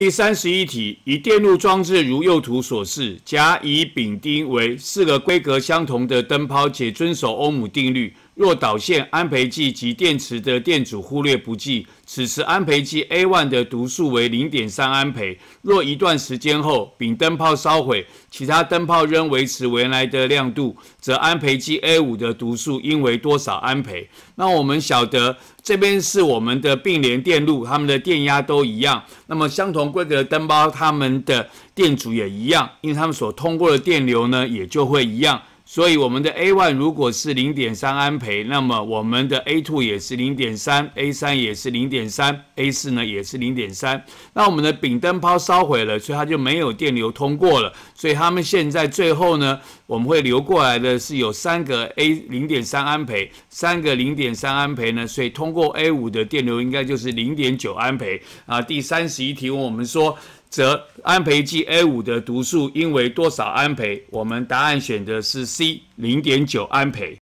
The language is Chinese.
第三十一题，以电路装置如右图所示，甲、乙、丙、丁为四个规格相同的灯泡，且遵守欧姆定律。若导线、安培计及电池的电阻忽略不计，此时安培计 a one 的读数为0.3安培。若一段时间后，丙灯泡烧毁，其他灯泡仍维持原来的亮度，则安培计 A5 的读数应为多少安培？那我们晓得，这边是我们的并联电路，它们的电压都一样。那么相同规格的灯泡，它们的电阻也一样，因为它们所通过的电流呢，也就会一样。所以我们的 A one 如果是零点三安培，那么我们的 A two 也是零点三，A 三也是零点三，A 四呢也是零点三。那我们的丙灯泡烧毁了，所以它就没有电流通过了。所以它们现在最后呢，我们会流过来的是有三个 A 零点三安培，三个零点三安培呢，所以通过 A 五的电流应该就是零点九安培啊。第三十一题问我们说。则安培计 A5 的读数应为多少安培？我们答案选的是 C，零点九安培。